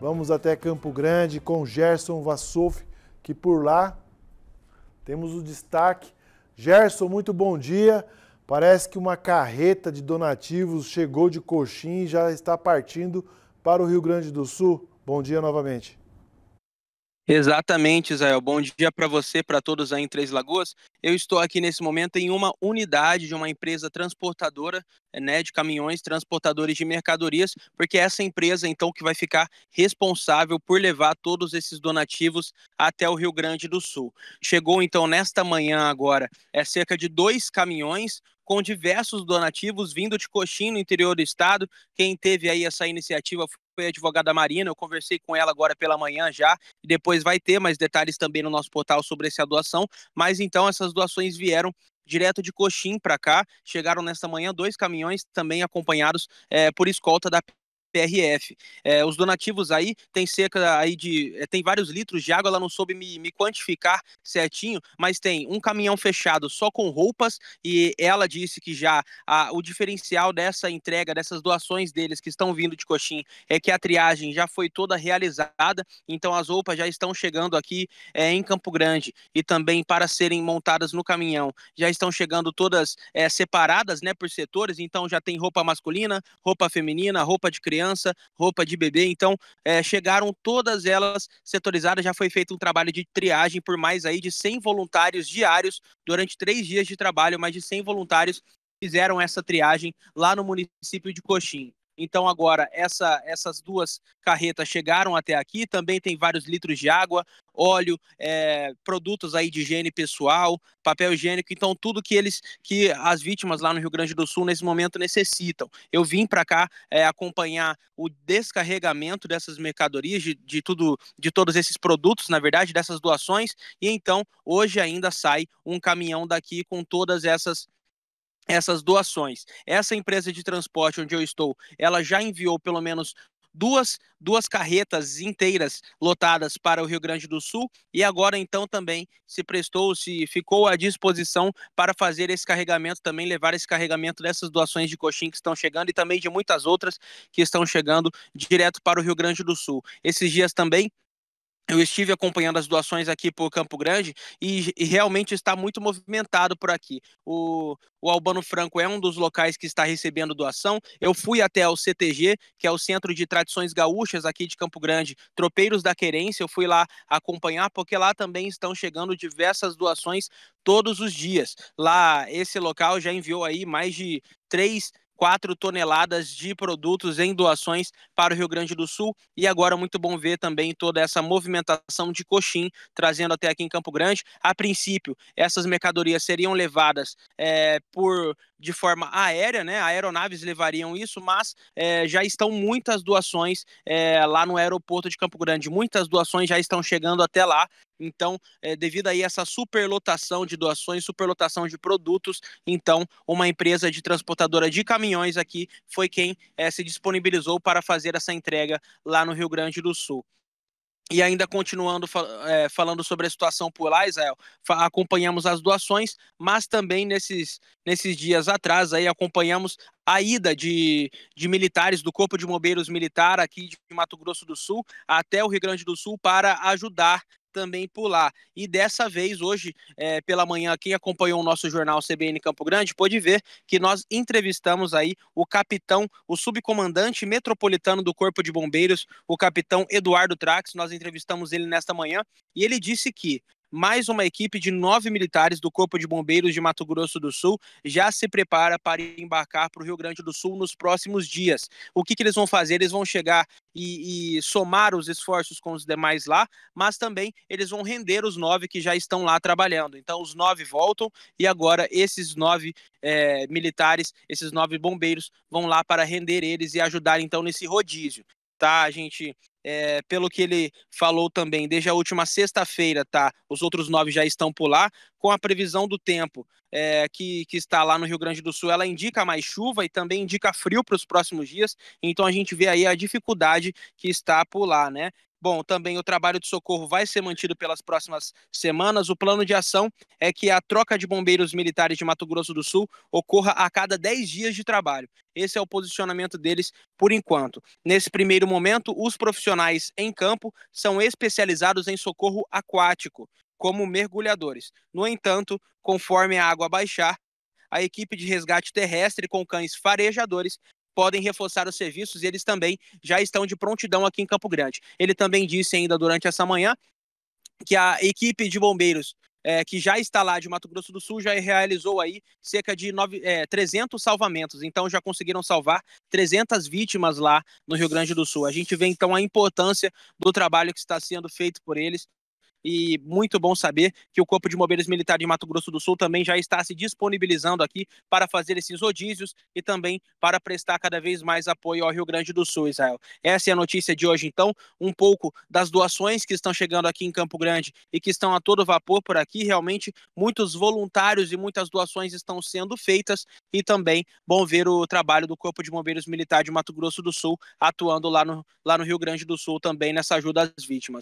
Vamos até Campo Grande com Gerson Vassouf, que por lá temos o destaque. Gerson, muito bom dia. Parece que uma carreta de donativos chegou de Coxim e já está partindo para o Rio Grande do Sul. Bom dia novamente. Exatamente, Israel. Bom dia para você, para todos aí em Três Lagoas. Eu estou aqui nesse momento em uma unidade de uma empresa transportadora, eh, né, de caminhões transportadores de mercadorias, porque é essa empresa então que vai ficar responsável por levar todos esses donativos até o Rio Grande do Sul. Chegou então nesta manhã agora é cerca de dois caminhões, com diversos donativos vindo de Coxim, no interior do estado. Quem teve aí essa iniciativa foi a advogada Marina, eu conversei com ela agora pela manhã já, e depois vai ter mais detalhes também no nosso portal sobre essa doação, mas então essas doações vieram direto de Coxim para cá. Chegaram nesta manhã dois caminhões também acompanhados é, por escolta da PRF. É, os donativos aí tem cerca aí de é, tem vários litros de água. Ela não soube me, me, quantificar certinho, mas tem um caminhão fechado só com roupas e ela disse que já a, o diferencial dessa entrega dessas doações deles que estão vindo de Coxim é que a triagem já foi toda realizada, então as roupas já estão chegando aqui é, em Campo Grande e também para serem montadas no caminhão já estão chegando todas é, separadas, né, por setores. Então já tem roupa masculina, roupa feminina, roupa de criança criança, roupa de bebê. Então, é, chegaram todas elas setorizadas. Já foi feito um trabalho de triagem por mais aí de 100 voluntários diários durante três dias de trabalho. Mais de 100 voluntários fizeram essa triagem lá no município de Coxim. Então agora essa, essas duas carretas chegaram até aqui. Também tem vários litros de água, óleo, é, produtos aí de higiene pessoal, papel higiênico. Então tudo que eles, que as vítimas lá no Rio Grande do Sul nesse momento necessitam. Eu vim para cá é, acompanhar o descarregamento dessas mercadorias, de, de tudo, de todos esses produtos, na verdade, dessas doações. E então hoje ainda sai um caminhão daqui com todas essas essas doações. Essa empresa de transporte onde eu estou, ela já enviou pelo menos duas, duas carretas inteiras lotadas para o Rio Grande do Sul e agora então também se prestou, se ficou à disposição para fazer esse carregamento, também levar esse carregamento dessas doações de coxim que estão chegando e também de muitas outras que estão chegando direto para o Rio Grande do Sul. Esses dias também eu estive acompanhando as doações aqui por Campo Grande e, e realmente está muito movimentado por aqui. O, o, Albano Franco é um dos locais que está recebendo doação. Eu fui até o CTG, que é o Centro de Tradições Gaúchas aqui de Campo Grande, Tropeiros da Querência. Eu fui lá acompanhar, porque lá também estão chegando diversas doações todos os dias. Lá, esse local já enviou aí mais de 3 4 toneladas de produtos em doações para o Rio Grande do Sul. E agora muito bom ver também toda essa movimentação de coxim trazendo até aqui em Campo Grande. A princípio, essas mercadorias seriam levadas é, por de forma aérea, né? Aeronaves levariam isso, mas é, já estão muitas doações é, lá no aeroporto de Campo Grande. Muitas doações já estão chegando até lá. Então, é, devido aí a essa superlotação de doações, superlotação de produtos, então uma empresa de transportadora de caminhões aqui foi quem se disponibilizou para fazer essa entrega lá no Rio Grande do Sul. E ainda continuando é, falando sobre a situação por lá, Israel, acompanhamos as doações, mas também nesses, nesses dias atrás aí acompanhamos a ida de, de militares do Corpo de Bombeiros Militar aqui de Mato Grosso do Sul até o Rio Grande do Sul para ajudar também por lá. E dessa vez, hoje é, pela manhã, quem acompanhou o nosso jornal CBN Campo Grande pôde ver que nós entrevistamos aí o capitão, o subcomandante metropolitano do Corpo de Bombeiros, o capitão Eduardo Trax. Nós entrevistamos ele nesta manhã e ele disse que mais uma equipe de nove militares do Corpo de Bombeiros de Mato Grosso do Sul já se prepara para embarcar para o Rio Grande do Sul nos próximos dias. O que, que eles vão fazer? Eles vão chegar e, e, somar os esforços com os demais lá, mas também eles vão render os nove que já estão lá trabalhando. Então, os nove voltam e agora esses nove é, militares, esses nove bombeiros, vão lá para render eles e ajudar então nesse rodízio tá? A gente é, pelo que ele falou também, desde a última sexta-feira, tá? Os outros nove já estão por lá, com a previsão do tempo é, que, que está lá no Rio Grande do Sul, ela indica mais chuva e também indica frio para os próximos dias, então a gente vê aí a dificuldade que está por lá, né? Bom, também o trabalho de socorro vai ser mantido pelas próximas semanas. O plano de ação é que a troca de bombeiros militares de Mato Grosso do Sul ocorra a cada 10 dias de trabalho. Esse é o posicionamento deles por enquanto. Nesse primeiro momento, os profissionais em campo são especializados em socorro aquático, como mergulhadores. No entanto, conforme a água baixar, a equipe de resgate terrestre com cães farejadores podem reforçar os serviços e eles também já estão de prontidão aqui em Campo Grande. Ele também disse ainda durante essa manhã que a equipe de bombeiros é, que já está lá de Mato Grosso do Sul já realizou aí cerca de nove, é, 300 salvamentos. Então já conseguiram salvar 300 vítimas lá no Rio Grande do Sul. A gente vê então a importância do trabalho que está sendo feito por eles e muito bom saber que o Corpo de Bombeiros Militar de Mato Grosso do Sul também já está se disponibilizando aqui para fazer esses rodízios e também para prestar cada vez mais apoio ao Rio Grande do Sul, Israel. Essa é a notícia de hoje, então, um pouco das doações que estão chegando aqui em Campo Grande e que estão a todo vapor por aqui. Realmente, muitos voluntários e muitas doações estão sendo feitas e também bom ver o trabalho do Corpo de Bombeiros Militar de Mato Grosso do Sul atuando lá no, lá no Rio Grande do Sul também nessa ajuda às vítimas.